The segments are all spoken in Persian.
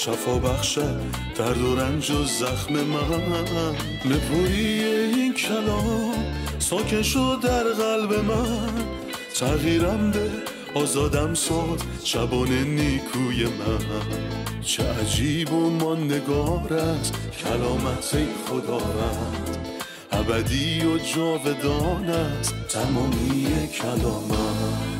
شفا بخشد درد و رنج و زخم من نپویی این کلام ساکن شد در قلب من تغییرم به آزادم ساد شبانه نیکوی من چه عجیب و ما است کلامت ای خدا رد ابدی و جاودان است تمامی کلامت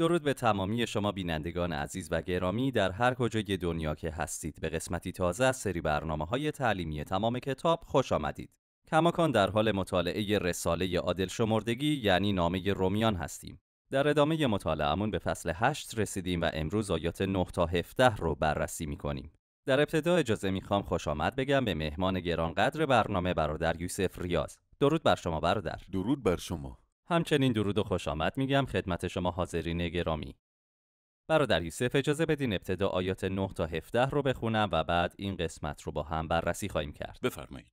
درود به تمامی شما بینندگان عزیز و گرامی در هر کجای دنیا که هستید به قسمتی تازه از سری برنامه های تعلیمی تمام کتاب خوش آمدید. کماکان در حال مطالعه رساله عادل شمردگی یعنی نامه رومیان هستیم. در ادامه مطالعهمون به فصل 8 رسیدیم و امروز آیات 9 تا 17 رو بررسی میکنیم. در ابتدا اجازه میخوام خوش آمد بگم به مهمان گرانقدر برنامه برادر یوسف ریاض. درود بر شما برادر. درود بر شما. همچنین درود و خوش آمد میگم خدمت شما حاضرین گرامی. برادر یوسف اجازه بدین ابتدا آیات 9 تا 17 رو بخونم و بعد این قسمت رو با هم بررسی خواهیم کرد. بفرمایید.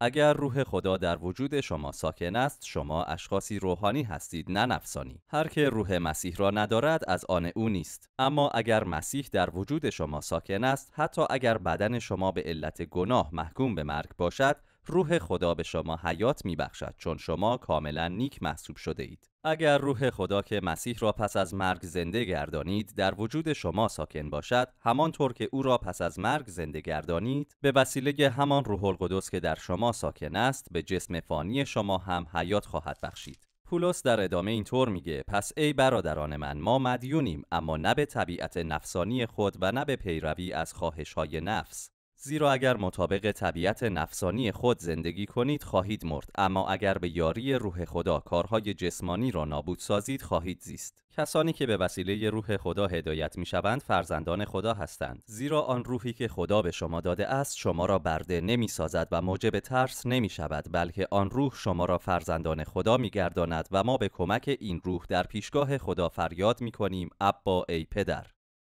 اگر روح خدا در وجود شما ساکن است شما اشخاصی روحانی هستید نه نفسانی هر که روح مسیح را ندارد از آن او نیست اما اگر مسیح در وجود شما ساکن است حتی اگر بدن شما به علت گناه محکوم به مرگ باشد روح خدا به شما حیات میبخشد چون شما کاملا نیک محسوب شده اید اگر روح خدا که مسیح را پس از مرگ زنده گردانید در وجود شما ساکن باشد همانطور که او را پس از مرگ زنده گردانید به وسیله همان روح القدس که در شما ساکن است به جسم فانی شما هم حیات خواهد بخشید پولس در ادامه اینطور میگه پس ای برادران من ما مدیونیم اما نه به طبیعت نفسانی خود و نه به پیروی از خواهش های نفس زیرا اگر مطابق طبیعت نفسانی خود زندگی کنید خواهید مرد اما اگر به یاری روح خدا کارهای جسمانی را نابود سازید خواهید زیست کسانی که به وسیله روح خدا هدایت می شوند فرزندان خدا هستند زیرا آن روحی که خدا به شما داده است شما را برده نمی سازد و موجب ترس نمی شود بلکه آن روح شما را فرزندان خدا می گرداند و ما به کمک این روح در پیشگاه خدا فریاد می کنیم ابا ای پدر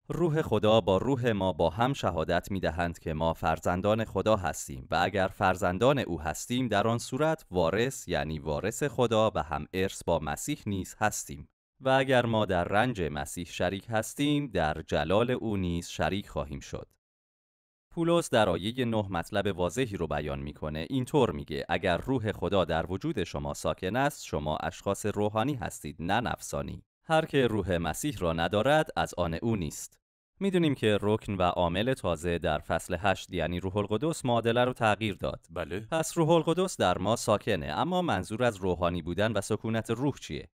روح خدا با روح ما با هم شهادت می دهند که ما فرزندان خدا هستیم و اگر فرزندان او هستیم در آن صورت وارث یعنی وارث خدا و هم ارث با مسیح نیز هستیم و اگر ما در رنج مسیح شریک هستیم در جلال او نیز شریک خواهیم شد پولس در آیه نه مطلب واضحی رو بیان میکنه اینطور میگه اگر روح خدا در وجود شما ساکن است شما اشخاص روحانی هستید نه نفسانی هر که روح مسیح را ندارد از آن او نیست. میدونیم که رکن و عامل تازه در فصل 8 یعنی روح القدس معادله رو تغییر داد. بله. پس روح القدس در ما ساکنه اما منظور از روحانی بودن و سکونت روح چیه؟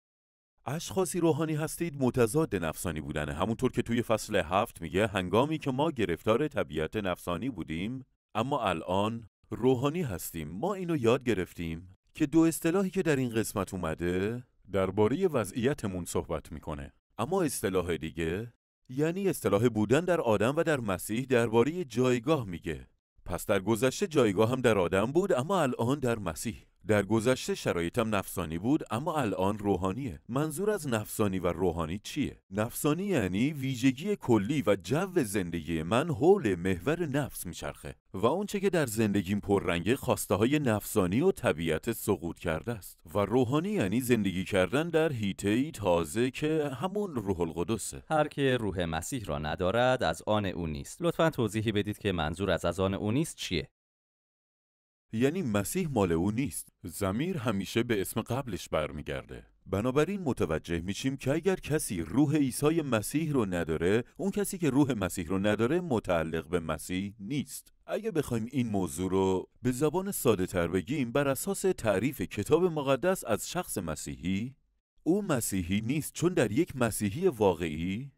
اشخاصی روحانی هستید متضاد نفسانی بودن همونطور که توی فصل هفت میگه هنگامی که ما گرفتار طبیعت نفسانی بودیم اما الان روحانی هستیم ما اینو یاد گرفتیم که دو اصطلاحی که در این قسمت اومده درباره وضعیتمون صحبت میکنه اما اصطلاح دیگه یعنی اصطلاح بودن در آدم و در مسیح درباره جایگاه میگه پس در گذشته جایگاه هم در آدم بود اما الان در مسیح در گذشته شرایطم نفسانی بود اما الان روحانیه منظور از نفسانی و روحانی چیه نفسانی یعنی ویژگی کلی و جو زندگی من حول محور نفس میچرخه و اونچه که در زندگیم پررنگه خواسته های نفسانی و طبیعت سقوط کرده است و روحانی یعنی زندگی کردن در هیته ای تازه که همون روح القدسه هر که روح مسیح را ندارد از آن او نیست لطفا توضیحی بدید که منظور از از آن او نیست چیه یعنی مسیح مال او نیست زمیر همیشه به اسم قبلش برمیگرده بنابراین متوجه میشیم که اگر کسی روح عیسی مسیح رو نداره اون کسی که روح مسیح رو نداره متعلق به مسیح نیست اگه بخوایم این موضوع رو به زبان ساده بگیم بر اساس تعریف کتاب مقدس از شخص مسیحی او مسیحی نیست چون در یک مسیحی واقعی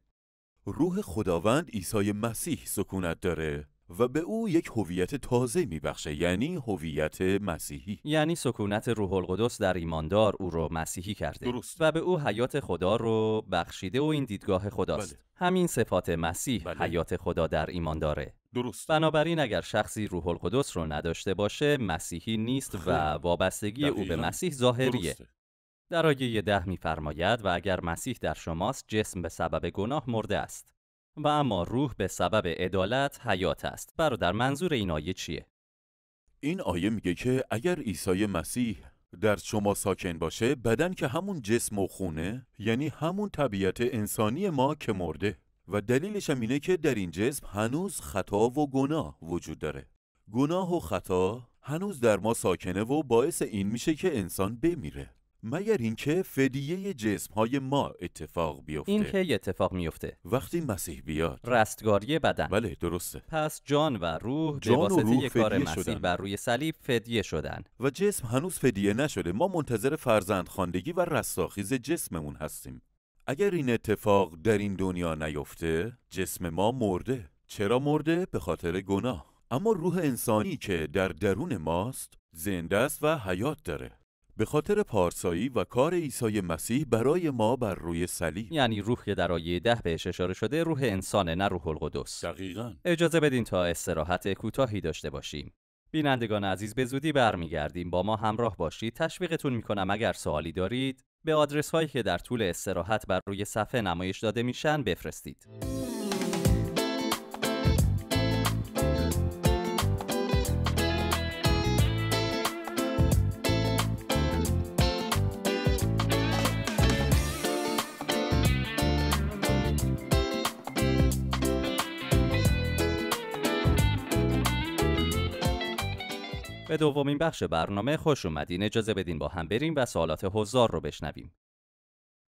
روح خداوند عیسی مسیح سکونت داره و به او یک هویت تازه میبخشه یعنی هویت مسیحی یعنی سکونت روح القدس در ایماندار او رو مسیحی کرده درست. و به او حیات خدا رو بخشیده و این دیدگاه خداست بله. همین صفات مسیح بله. حیات خدا در ایمان داره درست بنابراین اگر شخصی روح القدس رو نداشته باشه مسیحی نیست و وابستگی او به مسیح ظاهریه در آیه ده میفرماید و اگر مسیح در شماست جسم به سبب گناه مرده است و اما روح به سبب عدالت حیات است برادر منظور این آیه چیه این آیه میگه که اگر عیسی مسیح در شما ساکن باشه بدن که همون جسم و خونه یعنی همون طبیعت انسانی ما که مرده و دلیلش هم اینه که در این جسم هنوز خطا و گناه وجود داره گناه و خطا هنوز در ما ساکنه و باعث این میشه که انسان بمیره مگر اینکه فدیه جسم های ما اتفاق بیفته این که اتفاق میفته وقتی مسیح بیاد رستگاری بدن بله درسته پس جان و روح جان به واسطه و کار مسیح شدن. بر روی صلیب فدیه شدن و جسم هنوز فدیه نشده ما منتظر فرزندخواندگی و رستاخیز جسممون هستیم اگر این اتفاق در این دنیا نیفته جسم ما مرده چرا مرده به خاطر گناه اما روح انسانی که در درون ماست زنده است و حیات داره به خاطر پارسایی و کار عیسی مسیح برای ما بر روی صلیب یعنی روح که در آیه ده بهش اشاره شده روح انسانه نه روح القدس دقیقا اجازه بدین تا استراحت کوتاهی داشته باشیم بینندگان عزیز به زودی برمیگردیم با ما همراه باشید تشویقتون میکنم اگر سوالی دارید به آدرس هایی که در طول استراحت بر روی صفحه نمایش داده میشن بفرستید به دومین بخش برنامه خوش اومدین اجازه بدین با هم بریم و سوالات حضار رو بشنویم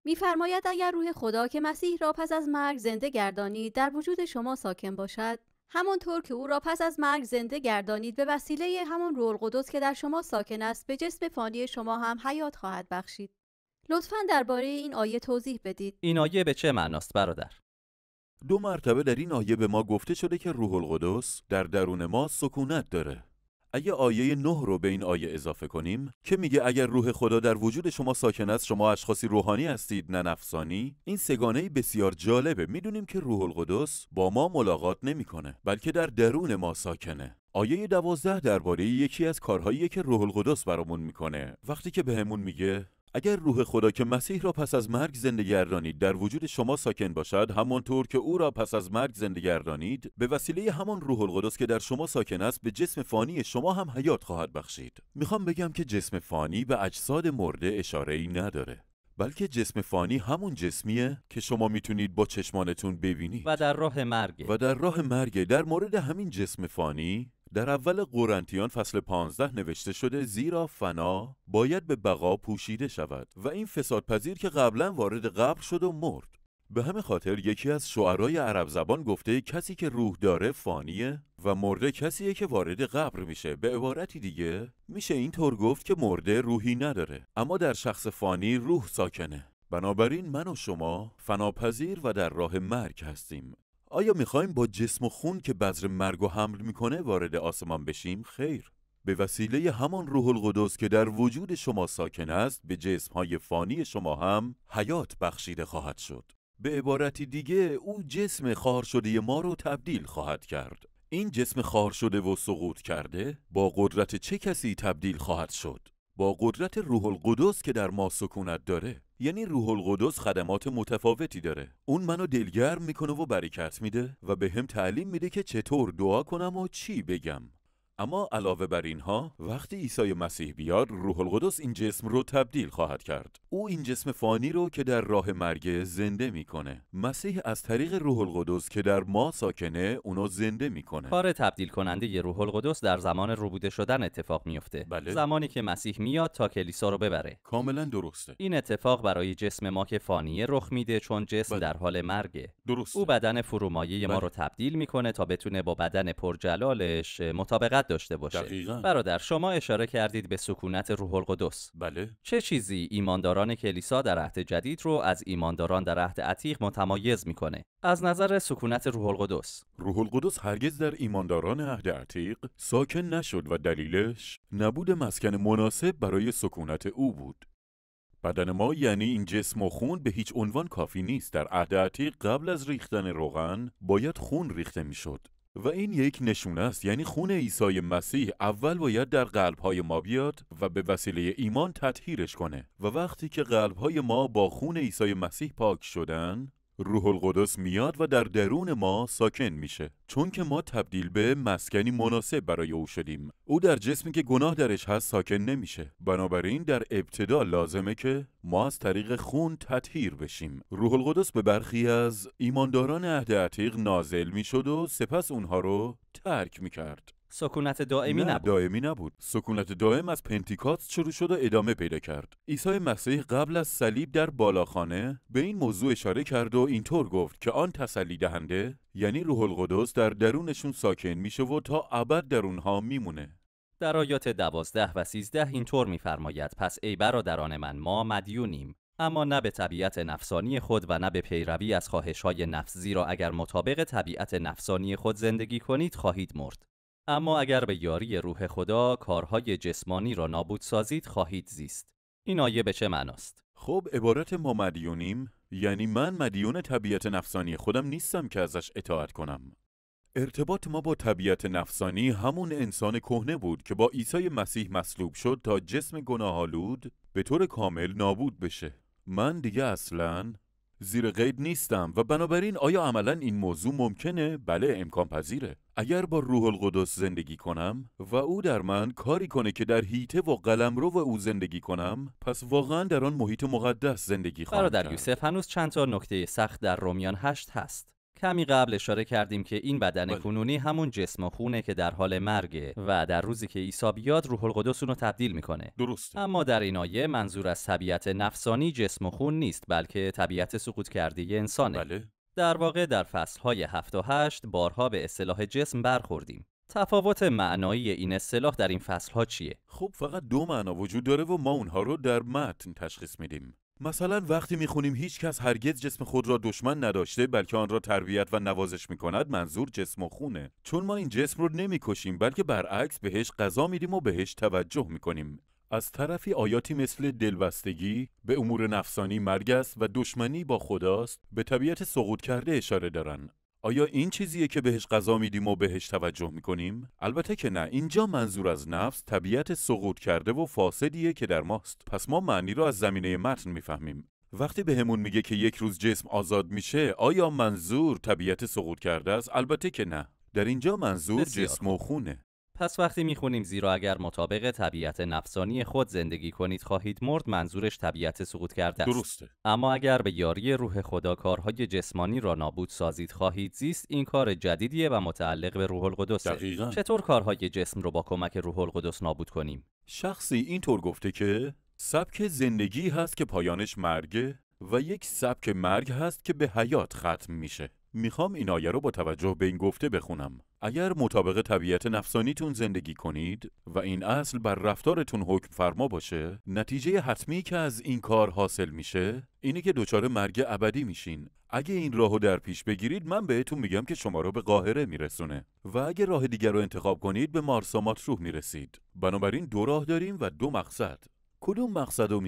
میفرماید اگر روح خدا که مسیح را پس از مرگ زنده گردانید در وجود شما ساکن باشد همانطور که او را پس از مرگ زنده گردانید به وسیله همان روح القدس که در شما ساکن است به جسم فانی شما هم حیات خواهد بخشید لطفا درباره این آیه توضیح بدید این آیه به چه معناست برادر دو مرتبه در این آیه به ما گفته شده که روح القدس در درون ما سکونت داره اگه آیه 9 رو به این آیه اضافه کنیم که میگه اگر روح خدا در وجود شما ساکن است شما اشخاصی روحانی هستید نه نفسانی این سگانه بسیار جالبه میدونیم که روح القدس با ما ملاقات نمیکنه بلکه در درون ما ساکنه آیه دوازده درباره یکی از کارهایی که روح القدس برامون میکنه وقتی که بهمون به میگه اگر روح خدا که مسیح را پس از مرگ زنده گردانید در وجود شما ساکن باشد همانطور که او را پس از مرگ زنده گردانید به وسیله همان روح القدس که در شما ساکن است به جسم فانی شما هم حیات خواهد بخشید میخوام بگم که جسم فانی به اجساد مرده اشاره ای نداره بلکه جسم فانی همون جسمیه که شما میتونید با چشمانتون ببینید و در راه مرگ و در راه مرگ در مورد همین جسم فانی در اول قرنتیان فصل 15 نوشته شده زیرا فنا باید به بقا پوشیده شود و این فساد پذیر که قبلا وارد قبر شد و مرد به همه خاطر یکی از شعرای عرب زبان گفته کسی که روح داره فانیه و مرده کسیه که وارد قبر میشه به عبارتی دیگه میشه اینطور گفت که مرده روحی نداره اما در شخص فانی روح ساکنه بنابراین من و شما فناپذیر و در راه مرگ هستیم آیا میخوایم با جسم و خون که بذر مرگ و حمل میکنه وارد آسمان بشیم؟ خیر. به وسیله همان روح القدس که در وجود شما ساکن است به های فانی شما هم حیات بخشیده خواهد شد. به عبارتی دیگه او جسم خار شده ما رو تبدیل خواهد کرد. این جسم خار شده و سقوط کرده با قدرت چه کسی تبدیل خواهد شد؟ با قدرت روح القدس که در ما سکونت داره یعنی روح القدس خدمات متفاوتی داره اون منو دلگرم میکنه و برکت میده و به هم تعلیم میده که چطور دعا کنم و چی بگم اما علاوه بر اینها وقتی عیسی مسیح بیاد روح القدس این جسم رو تبدیل خواهد کرد او این جسم فانی رو که در راه مرگ زنده میکنه مسیح از طریق روح القدس که در ما ساکنه اونو زنده میکنه کار تبدیل کننده ی روح القدس در زمان روبوده شدن اتفاق میفته بله. زمانی که مسیح میاد تا کلیسا رو ببره کاملا درسته این اتفاق برای جسم ما که فانیه رخ میده چون جسم بله. در حال مرگه درست. او بدن فرومایه ما بله. رو تبدیل میکنه تا بتونه با بدن پرجلالش مطابقت داشته باشه دقیقا. برادر شما اشاره کردید به سکونت روح القدس بله چه چیزی ایماندار کلیسا در عهد جدید رو از ایمانداران در عهد عتیق متمایز میکنه از نظر سکونت روح القدس روح القدس هرگز در ایمانداران عهد عتیق ساکن نشد و دلیلش نبود مسکن مناسب برای سکونت او بود بدن ما یعنی این جسم و خون به هیچ عنوان کافی نیست در عهد عتیق قبل از ریختن روغن باید خون ریخته میشد و این یک نشونه است یعنی خون عیسی مسیح اول باید در قلب‌های ما بیاد و به وسیله ایمان تطهیرش کنه و وقتی که های ما با خون عیسی مسیح پاک شدن روح القدس میاد و در درون ما ساکن میشه چون که ما تبدیل به مسکنی مناسب برای او شدیم او در جسمی که گناه درش هست ساکن نمیشه بنابراین در ابتدا لازمه که ما از طریق خون تطهیر بشیم روح القدس به برخی از ایمانداران عهد عتیق نازل میشد و سپس اونها رو ترک میکرد سکونت دائمی نبود دائمی نبود سکونت دائم از پنتیکاست شروع شد و ادامه پیدا کرد عیسی مسیح قبل از صلیب در بالاخانه به این موضوع اشاره کرد و اینطور گفت که آن تسلی دهنده یعنی روح القدس در درونشون ساکن میشه و تا ابد در اونها میمونه در آیات دوازده و سیزده اینطور میفرماید پس ای برادران من ما مدیونیم اما نه به طبیعت نفسانی خود و نه به پیروی از خواهش های نفس زیرا اگر مطابق طبیعت نفسانی خود زندگی کنید خواهید مرد اما اگر به یاری روح خدا کارهای جسمانی را نابود سازید خواهید زیست این آیه به چه معناست خب عبارت ما مدیونیم یعنی من مدیون طبیعت نفسانی خودم نیستم که ازش اطاعت کنم ارتباط ما با طبیعت نفسانی همون انسان کهنه بود که با عیسی مسیح مصلوب شد تا جسم گناهالود به طور کامل نابود بشه من دیگه اصلا زیر قید نیستم و بنابراین آیا عملا این موضوع ممکنه؟ بله امکان پذیره. اگر با روح القدس زندگی کنم و او در من کاری کنه که در هیته و قلمرو و او زندگی کنم پس واقعا در آن محیط مقدس زندگی خواهم برادر یوسف هنوز چند تا نکته سخت در رومیان هشت هست کمی قبل اشاره کردیم که این بدن بله. کنونی همون جسم و خونه که در حال مرگه و در روزی که عیسی بیاد روح القدس رو تبدیل میکنه درست اما در این آیه منظور از طبیعت نفسانی جسم و خون نیست بلکه طبیعت سقوط کرده ی انسانه بله. در واقع در فصلهای 7 و 8 بارها به اصطلاح جسم برخوردیم تفاوت معنایی این اصطلاح در این فصلها چیه؟ خب فقط دو معنا وجود داره و ما اونها رو در متن تشخیص میدیم مثلا وقتی میخونیم هیچ کس هرگز جسم خود را دشمن نداشته بلکه آن را تربیت و نوازش میکند منظور جسم و خونه چون ما این جسم رو نمیکشیم بلکه برعکس بهش غذا میدیم و بهش توجه میکنیم از طرفی آیاتی مثل دلبستگی به امور نفسانی مرگ است و دشمنی با خداست به طبیعت سقوط کرده اشاره دارند آیا این چیزیه که بهش غذا میدیم و بهش توجه میکنیم؟ البته که نه اینجا منظور از نفس طبیعت سقوط کرده و فاسدیه که در ماست پس ما معنی رو از زمینه متن میفهمیم وقتی به میگه که یک روز جسم آزاد میشه آیا منظور طبیعت سقوط کرده است؟ البته که نه در اینجا منظور جسم و خونه پس وقتی میخونیم زیرا اگر مطابق طبیعت نفسانی خود زندگی کنید خواهید مرد منظورش طبیعت سقوط کرده است درسته اما اگر به یاری روح خدا کارهای جسمانی را نابود سازید خواهید زیست این کار جدیدیه و متعلق به روح القدس چطور کارهای جسم رو با کمک روح القدس نابود کنیم شخصی اینطور گفته که سبک زندگی هست که پایانش مرگه و یک سبک مرگ هست که به حیات ختم میشه میخوام این آیه رو با توجه به این گفته بخونم اگر مطابق طبیعت نفسانیتون زندگی کنید و این اصل بر رفتارتون حکم فرما باشه نتیجه حتمی که از این کار حاصل میشه اینه که دچار مرگ ابدی میشین اگه این راهو در پیش بگیرید من بهتون میگم که شما رو به قاهره میرسونه و اگه راه دیگر رو انتخاب کنید به مارسا ماتروح میرسید بنابراین دو راه داریم و دو مقصد کدوم مقصد رو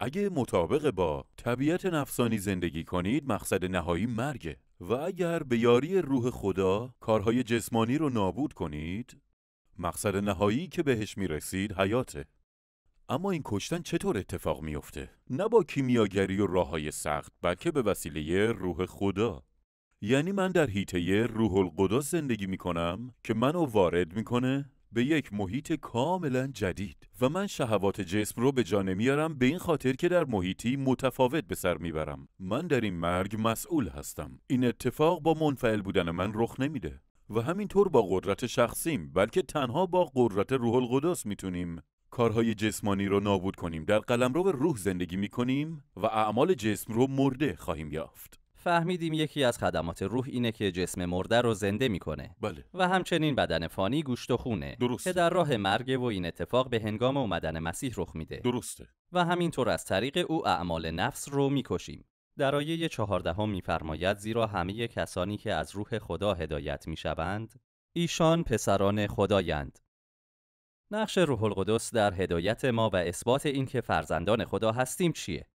اگه مطابق با طبیعت نفسانی زندگی کنید مقصد نهایی مرگه و اگر به یاری روح خدا کارهای جسمانی رو نابود کنید مقصد نهایی که بهش میرسید حیاته اما این کشتن چطور اتفاق میافته؟ نه با کیمیاگری و راه های سخت بلکه به وسیله روح خدا یعنی من در هیته روح القدس زندگی میکنم که منو وارد میکنه به یک محیط کاملا جدید و من شهوات جسم رو به جان میارم به این خاطر که در محیطی متفاوت به سر میبرم من در این مرگ مسئول هستم این اتفاق با منفعل بودن من رخ نمیده و همینطور با قدرت شخصیم بلکه تنها با قدرت روح القدس میتونیم کارهای جسمانی رو نابود کنیم در به روح زندگی میکنیم و اعمال جسم رو مرده خواهیم یافت فهمیدیم یکی از خدمات روح اینه که جسم مرده رو زنده میکنه بله و همچنین بدن فانی گوشت و خونه درسته. که در راه مرگ و این اتفاق به هنگام اومدن مسیح رخ میده درسته و همینطور از طریق او اعمال نفس رو میکشیم در آیه چهاردهم میفرماید زیرا همه کسانی که از روح خدا هدایت میشوند ایشان پسران خدایند نقش روح القدس در هدایت ما و اثبات اینکه فرزندان خدا هستیم چیه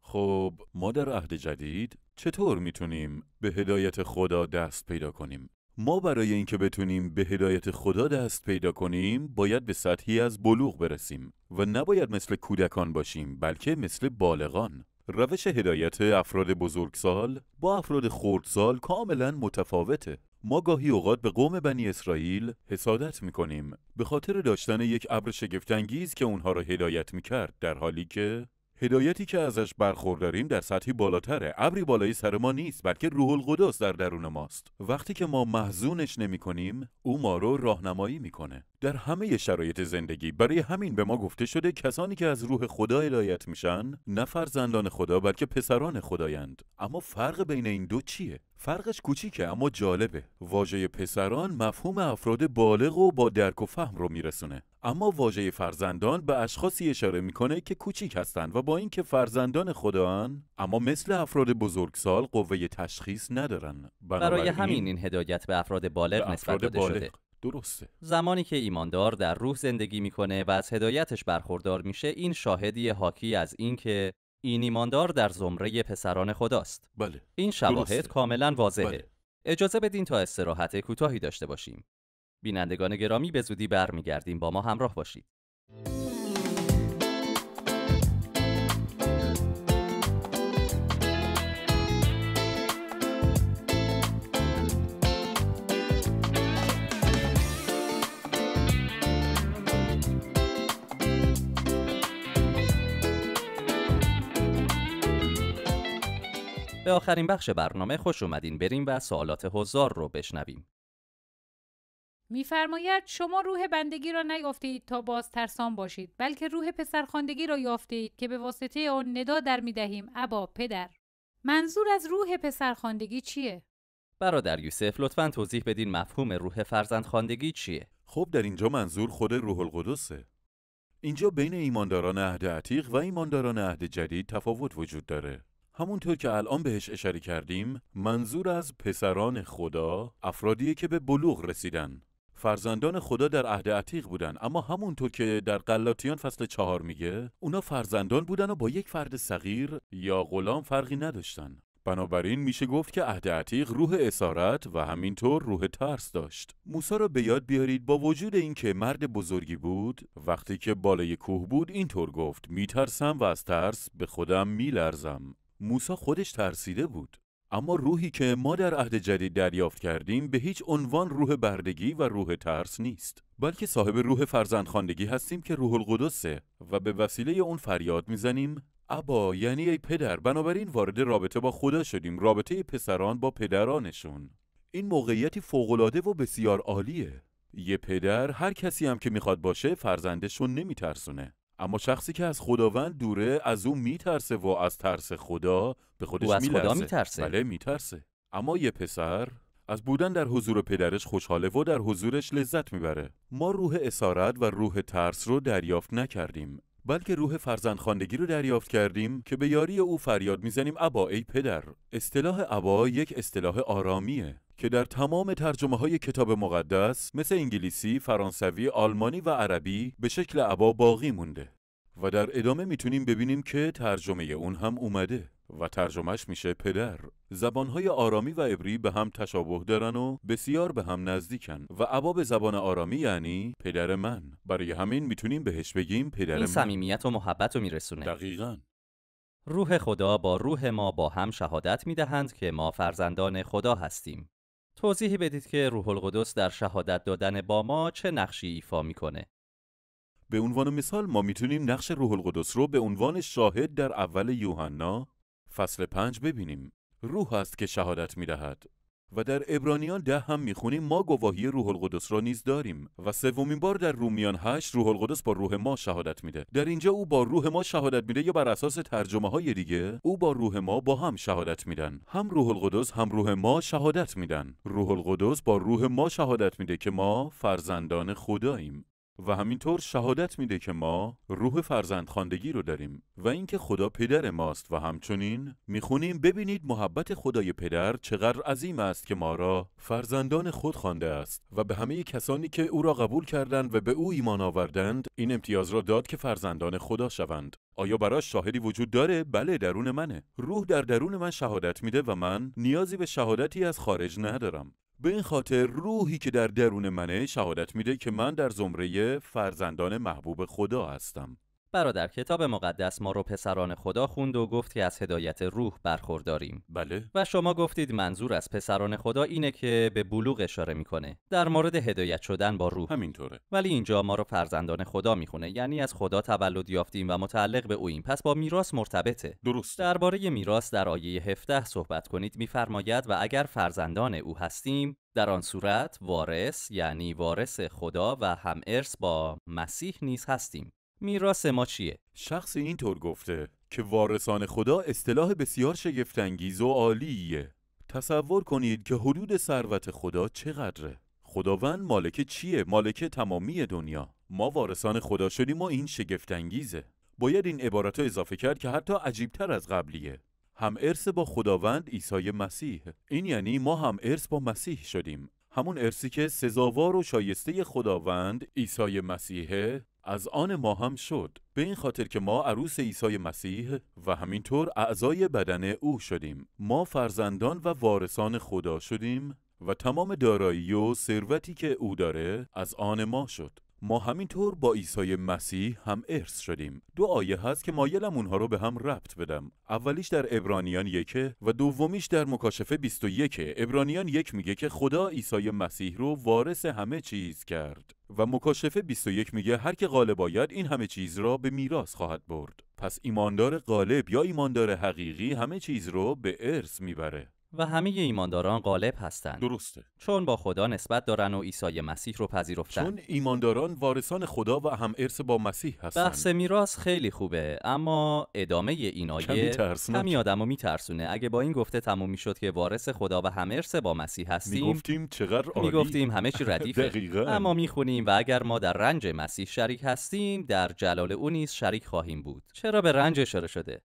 خب ما در عهد جدید چطور میتونیم به هدایت خدا دست پیدا کنیم؟ ما برای اینکه بتونیم به هدایت خدا دست پیدا کنیم باید به سطحی از بلوغ برسیم و نباید مثل کودکان باشیم بلکه مثل بالغان روش هدایت افراد بزرگسال با افراد خردسال کاملا متفاوته ما گاهی اوقات به قوم بنی اسرائیل حسادت میکنیم به خاطر داشتن یک ابر شگفتانگیز که اونها را هدایت میکرد در حالی که هدایتی که ازش برخورداریم در سطحی بالاتره ابری بالایی سر ما نیست بلکه روح القدس در درون ماست وقتی که ما محزونش نمی کنیم او ما رو راهنمایی میکنه در همه شرایط زندگی برای همین به ما گفته شده کسانی که از روح خدا هدایت میشن نه فرزندان خدا بلکه پسران خدایند اما فرق بین این دو چیه فرقش کوچیکه اما جالبه واژه پسران مفهوم افراد بالغ و با درک و فهم رو میرسونه اما واژه فرزندان به اشخاصی اشاره میکنه که کوچیک هستند و با اینکه فرزندان خداان اما مثل افراد بزرگسال قوه تشخیص ندارن برای همین این هدایت به افراد بالغ نسبت داده شده درسته زمانی که ایماندار در روح زندگی میکنه و از هدایتش برخوردار میشه این شاهدی حاکی از اینکه این ایماندار در زمره پسران خداست بله این شواهد کاملا واضحه بله. اجازه بدین تا استراحت کوتاهی داشته باشیم بینندگان گرامی به زودی برمیگردیم با ما همراه باشید به آخرین بخش برنامه خوش اومدین بریم و سوالات هزار رو بشنویم. میفرماید شما روح بندگی را نیافتید تا باز ترسان باشید بلکه روح پسرخواندگی را یافتید که به واسطه آن ندا در می ابا پدر منظور از روح پسرخواندگی چیه برادر یوسف لطفا توضیح بدین مفهوم روح فرزندخواندگی چیه خب در اینجا منظور خود روح القدسه اینجا بین ایمانداران عهد عتیق و ایمانداران عهد جدید تفاوت وجود داره همونطور که الان بهش اشاره کردیم منظور از پسران خدا افرادیه که به بلوغ رسیدن فرزندان خدا در عهد عتیق بودن اما همونطور که در قلاتیان فصل چهار میگه اونا فرزندان بودن و با یک فرد صغیر یا غلام فرقی نداشتن بنابراین میشه گفت که عهد عتیق روح اسارت و همینطور روح ترس داشت. موسا را به یاد بیارید با وجود اینکه مرد بزرگی بود، وقتی که بالای کوه بود اینطور گفت: میترسم و از ترس به خودم میلرزم. موسی خودش ترسیده بود اما روحی که ما در عهد جدید دریافت کردیم به هیچ عنوان روح بردگی و روح ترس نیست بلکه صاحب روح فرزندخواندگی هستیم که روح القدسه و به وسیله اون فریاد میزنیم ابا یعنی ای پدر بنابراین وارد رابطه با خدا شدیم رابطه پسران با پدرانشون این موقعیتی فوقالعاده و بسیار عالیه یه پدر هر کسی هم که میخواد باشه فرزندشون نمیترسونه اما شخصی که از خداوند دوره از او میترسه و از ترس خدا به خودش او از خدا میترسه بله میترسه اما یه پسر از بودن در حضور پدرش خوشحاله و در حضورش لذت میبره ما روح اسارت و روح ترس رو دریافت نکردیم بلکه روح فرزندخواندگی رو دریافت کردیم که به یاری او فریاد میزنیم ابا ای پدر اصطلاح ابا یک اصطلاح آرامیه که در تمام ترجمه های کتاب مقدس مثل انگلیسی، فرانسوی، آلمانی و عربی به شکل ابا باقی مونده و در ادامه میتونیم ببینیم که ترجمه اون هم اومده و ترجمهش میشه پدر زبانهای آرامی و عبری به هم تشابه دارن و بسیار به هم نزدیکن و عباب زبان آرامی یعنی پدر من برای همین میتونیم بهش بگیم پدر این صمیمیت و محبت رو میرسونه دقیقا روح خدا با روح ما با هم شهادت میدهند که ما فرزندان خدا هستیم توضیحی بدید که روح القدس در شهادت دادن با ما چه نقشی ایفا میکنه به عنوان مثال ما میتونیم نقش روح القدس رو به عنوان شاهد در اول یوحنا فصل پنج ببینیم روح است که شهادت می و در ابرانیان ده هم میخونیم ما گواهی روح القدس را نیز داریم و سومین بار در رومیان 8 روح القدس با روح ما شهادت میده در اینجا او با روح ما شهادت میده یا بر اساس ترجمه های دیگه او با روح ما با هم شهادت میدن هم روح القدس هم روح ما شهادت میدن روح القدس با روح ما شهادت میده که ما فرزندان خداییم و همینطور شهادت میده که ما روح فرزند خاندگی رو داریم و اینکه خدا پدر ماست و همچنین میخونیم ببینید محبت خدای پدر چقدر عظیم است که ما را فرزندان خود خوانده است و به همه کسانی که او را قبول کردند و به او ایمان آوردند این امتیاز را داد که فرزندان خدا شوند آیا براش شاهدی وجود داره بله درون منه روح در درون من شهادت میده و من نیازی به شهادتی از خارج ندارم به این خاطر روحی که در درون منه شهادت میده که من در زمره فرزندان محبوب خدا هستم برادر کتاب مقدس ما رو پسران خدا خوند و گفت که از هدایت روح برخورداریم بله و شما گفتید منظور از پسران خدا اینه که به بلوغ اشاره میکنه در مورد هدایت شدن با روح همینطوره ولی اینجا ما رو فرزندان خدا میخونه یعنی از خدا تولد یافتیم و متعلق به اویم پس با میراث مرتبطه درست درباره میراث در آیه 17 صحبت کنید میفرماید و اگر فرزندان او هستیم در آن صورت وارث یعنی وارث خدا و هم ارث با مسیح نیز هستیم میراث ما چیه شخصی اینطور گفته که وارثان خدا اصطلاح بسیار شگفتانگیز و عالیه تصور کنید که حدود ثروت خدا چقدره خداوند مالک چیه مالک تمامی دنیا ما وارثان خدا شدیم و این شگفتانگیزه باید این عبارت رو اضافه کرد که حتی عجیبتر از قبلیه هم ارث با خداوند عیسی مسیح این یعنی ما هم ارث با مسیح شدیم همون ارسی که سزاوار و شایسته خداوند عیسی مسیحه از آن ما هم شد به این خاطر که ما عروس عیسی مسیح و همینطور اعضای بدن او شدیم ما فرزندان و وارثان خدا شدیم و تمام دارایی و ثروتی که او داره از آن ما شد ما همینطور با عیسی مسیح هم ارث شدیم دو آیه هست که مایلم اونها رو به هم ربط بدم اولیش در ابرانیان یک و دومیش در مکاشفه 21 ابرانیان یک میگه که خدا عیسی مسیح رو وارث همه چیز کرد و مکاشفه 21 میگه هر که غالب آید این همه چیز را به میراث خواهد برد پس ایماندار غالب یا ایماندار حقیقی همه چیز رو به ارث میبره و همه ایمانداران غالب هستند درسته چون با خدا نسبت دارن و عیسی مسیح رو پذیرفتن چون ایمانداران وارثان خدا و هم ارث با مسیح هستند بحث میراث خیلی خوبه اما ادامه این آیه کمی آدمو میترسونه اگه با این گفته تموم میشد که وارث خدا و هم ارث با مسیح هستیم میگفتیم چقدر عالی میگفتیم همه چی ردیفه اما میخونیم و اگر ما در رنج مسیح شریک هستیم در جلال او نیز شریک خواهیم بود چرا به رنج اشاره شده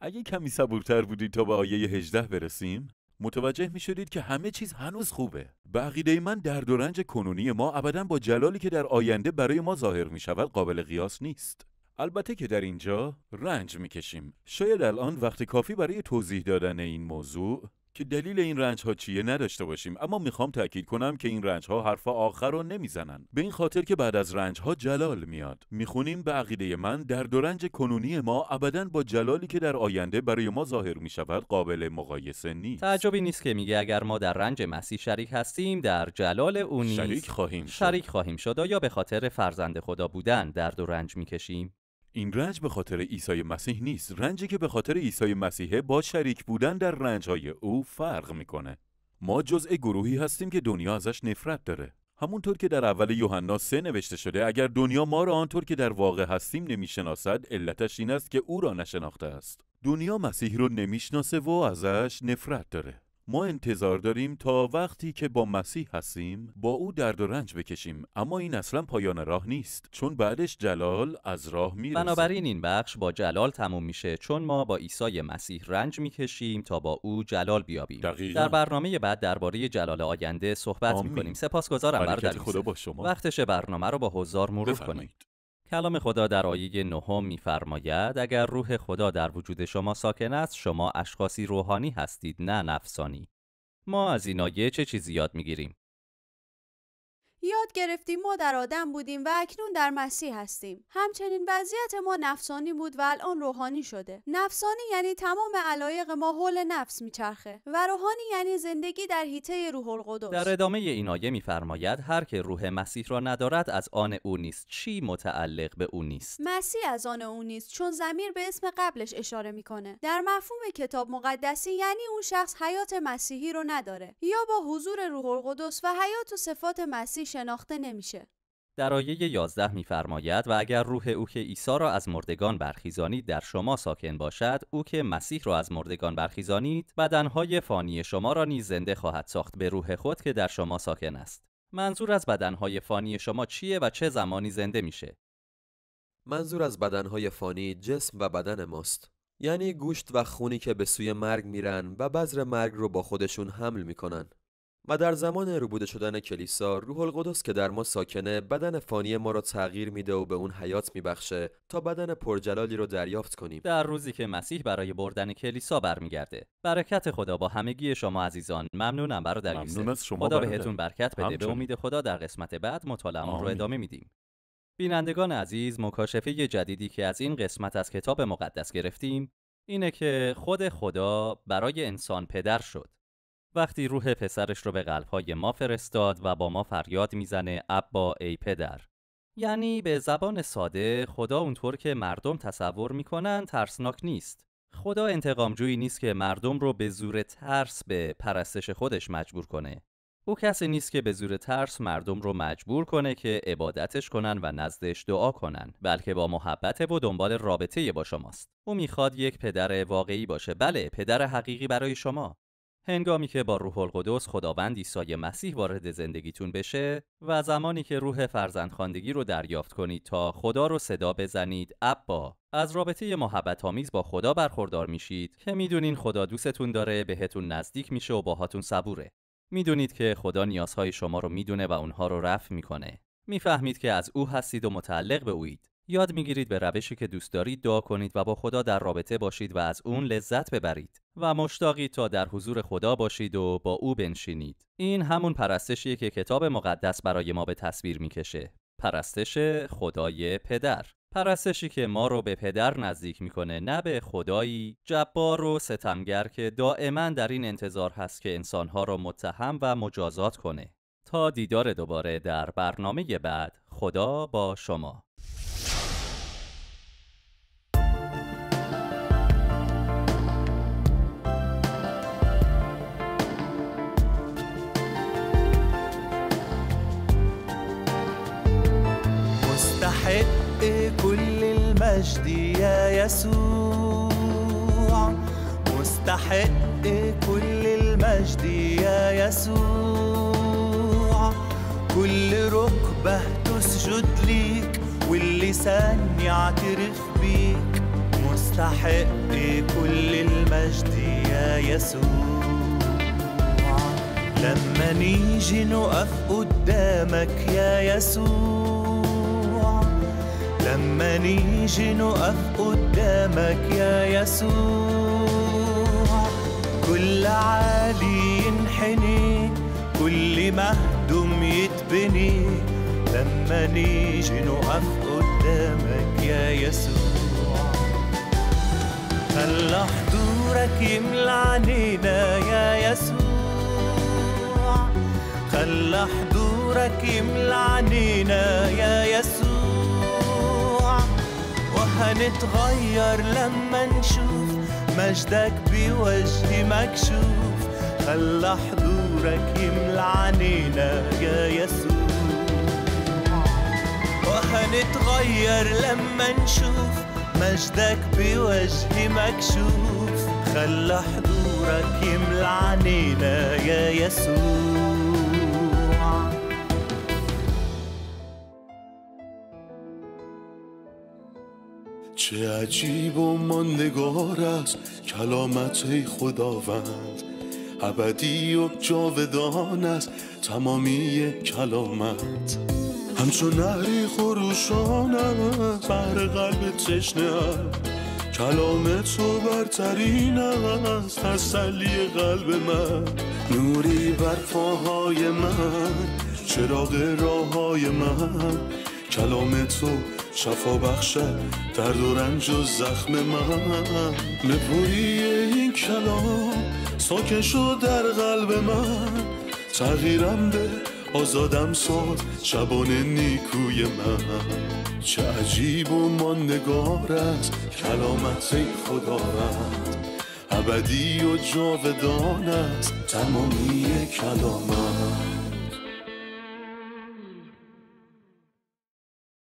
اگه کمی صبورتر بودید تا به آیه 18 برسیم متوجه می شدید که همه چیز هنوز خوبه به عقیده من درد و رنج کنونی ما ابدا با جلالی که در آینده برای ما ظاهر می شود قابل قیاس نیست البته که در اینجا رنج می کشیم. شاید الان وقت کافی برای توضیح دادن این موضوع که دلیل این رنج ها چیه نداشته باشیم اما میخوام تاکید کنم که این رنج ها حرف آخر رو نمیزنن به این خاطر که بعد از رنج ها جلال میاد میخونیم به عقیده من در و رنج کنونی ما ابدا با جلالی که در آینده برای ما ظاهر میشود قابل مقایسه نیست تعجبی نیست که میگه اگر ما در رنج مسیح شریک هستیم در جلال او شریک خواهیم شد. شریک خواهیم شد یا به خاطر فرزند خدا بودن در دو رنج میکشیم این رنج به خاطر عیسی مسیح نیست رنجی که به خاطر عیسی مسیحه با شریک بودن در رنجهای او فرق میکنه ما جزء گروهی هستیم که دنیا ازش نفرت داره همونطور که در اول یوحنا سه نوشته شده اگر دنیا ما را آنطور که در واقع هستیم نمیشناسد علتش این است که او را نشناخته است دنیا مسیح رو نمیشناسه و ازش نفرت داره ما انتظار داریم تا وقتی که با مسیح هستیم با او درد و رنج بکشیم اما این اصلا پایان راه نیست چون بعدش جلال از راه میرسه بنابراین این بخش با جلال تموم میشه چون ما با عیسی مسیح رنج میکشیم تا با او جلال بیابیم دقیقا. در برنامه بعد درباره جلال آینده صحبت آمین. میکنیم سپاسگزارم برادر خدا با شما وقتش برنامه رو با حضار مرور کنید کلام خدا در آیه نهم میفرماید اگر روح خدا در وجود شما ساکن است شما اشخاصی روحانی هستید نه نفسانی ما از این آیه چه چیزی یاد میگیریم یاد گرفتیم ما در آدم بودیم و اکنون در مسیح هستیم همچنین وضعیت ما نفسانی بود و الان روحانی شده نفسانی یعنی تمام علایق ما حول نفس میچرخه و روحانی یعنی زندگی در حیطه روح القدس در ادامه این آیه میفرماید هر که روح مسیح را ندارد از آن او نیست چی متعلق به او نیست مسیح از آن او نیست چون زمیر به اسم قبلش اشاره میکنه در مفهوم کتاب مقدسی یعنی اون شخص حیات مسیحی رو نداره یا با حضور روح القدس و حیات و صفات مسیح شناخته نمیشه. در آیه 11 میفرماید و اگر روح او که عیسی را از مردگان برخیزانید در شما ساکن باشد او که مسیح را از مردگان برخیزانید بدنهای فانی شما را نیز زنده خواهد ساخت به روح خود که در شما ساکن است منظور از بدنهای فانی شما چیه و چه زمانی زنده میشه منظور از بدنهای فانی جسم و بدن ماست یعنی گوشت و خونی که به سوی مرگ میرن و بذر مرگ رو با خودشون حمل میکنن و در زمان ربوده شدن کلیسا روح القدس که در ما ساکنه بدن فانی ما را تغییر میده و به اون حیات میبخشه تا بدن پرجلالی رو دریافت کنیم در روزی که مسیح برای بردن کلیسا برمیگرده برکت خدا با همگی شما عزیزان ممنونم برادر ممنون از شما خدا بهتون برکت بده به امید خدا در قسمت بعد مطالعه رو ادامه میدیم بینندگان عزیز مکاشفه جدیدی که از این قسمت از کتاب مقدس گرفتیم اینه که خود خدا برای انسان پدر شد وقتی روح پسرش رو به قلبهای ما فرستاد و با ما فریاد میزنه ابا ای پدر یعنی به زبان ساده خدا اونطور که مردم تصور میکنن ترسناک نیست خدا انتقامجویی نیست که مردم رو به زور ترس به پرستش خودش مجبور کنه او کسی نیست که به زور ترس مردم رو مجبور کنه که عبادتش کنن و نزدش دعا کنن بلکه با محبت و دنبال رابطه با شماست او میخواد یک پدر واقعی باشه بله پدر حقیقی برای شما هنگامی که با روح القدس خداوند عیسی مسیح وارد زندگیتون بشه و زمانی که روح فرزندخواندگی رو دریافت کنید تا خدا رو صدا بزنید ابا از رابطه محبت آمیز با خدا برخوردار میشید که میدونین خدا دوستتون داره بهتون نزدیک میشه و باهاتون صبوره میدونید که خدا نیازهای شما رو میدونه و اونها رو رفع میکنه میفهمید که از او هستید و متعلق به اوید یاد میگیرید به روشی که دوست دارید دعا کنید و با خدا در رابطه باشید و از اون لذت ببرید و مشتاقید تا در حضور خدا باشید و با او بنشینید این همون پرستشیه که کتاب مقدس برای ما به تصویر میکشه پرستش خدای پدر پرستشی که ما رو به پدر نزدیک میکنه نه به خدایی جبار و ستمگر که دائما در این انتظار هست که انسانها را متهم و مجازات کنه تا دیدار دوباره در برنامه بعد خدا با شما يسوع مستحق كل المجد يا يسوع كل ركبة تسجد ليك واللسان يعترف بيك مستحق كل المجد يا يسوع لما نيجي نقف قدامك يا يسوع لما نيجي نقف قدامك يا يسوع كل عالي ينحني كل مهدم يتبني لما نيجي نقف قدامك يا يسوع خلى حضورك يملى عنينا يا يسوع خلى حضورك يملى عنينا يا يسوع هنتغير لما نشوف مجدك بوجه مكشوف خلى حضورك يملى عنينا يا يسوع وهنتغير لما نشوف مجدك بوجه مكشوف خلى حضورك يملى عنينا يا يسوع چه عجیب و ماندگار است کلامت خداوند ابدی و جاودان است تمامی کلامت همچون نهری خروشانم است بر قلب تشنه کلام تو برترین است تسلی قلب من نوری بر من چراغ راه های من کلام تو شفا بخشه درد و رنج و زخم من نپوری این کلام ساکن شد در قلب من تغییرم به آزادم ساد شبانه نیکوی من چه عجیب و ما است کلامت ای خدا رد ابدی و جاودان است تمامی کلامت